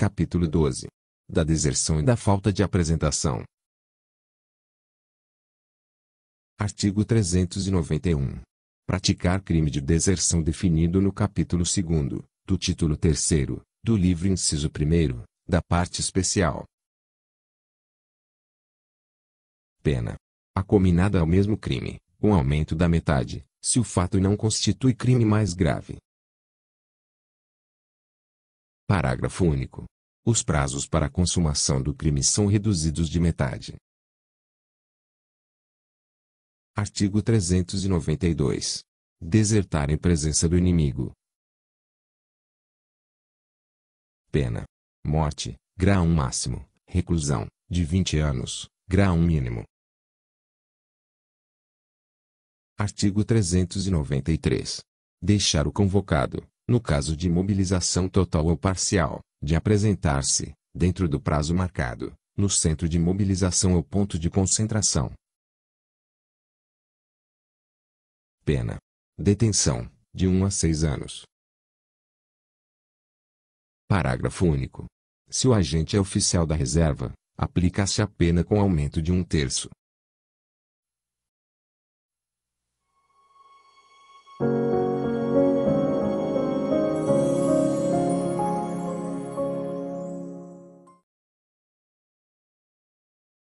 Capítulo 12 Da deserção e da falta de apresentação. Artigo 391. Praticar crime de deserção definido no capítulo 2, do título 3, do livro inciso 1, da parte especial. Pena. Acominada ao mesmo crime, um aumento da metade, se o fato não constitui crime mais grave, Parágrafo único. Os prazos para a consumação do crime são reduzidos de metade. Artigo 392. Desertar em presença do inimigo. Pena. Morte, grau máximo. Reclusão, de 20 anos, grau mínimo. Artigo 393. Deixar o convocado, no caso de mobilização total ou parcial, de apresentar-se, dentro do prazo marcado, no centro de mobilização ou ponto de concentração. Pena. Detenção, de 1 a 6 anos. Parágrafo único. Se o agente é oficial da reserva, aplica-se a pena com aumento de um terço,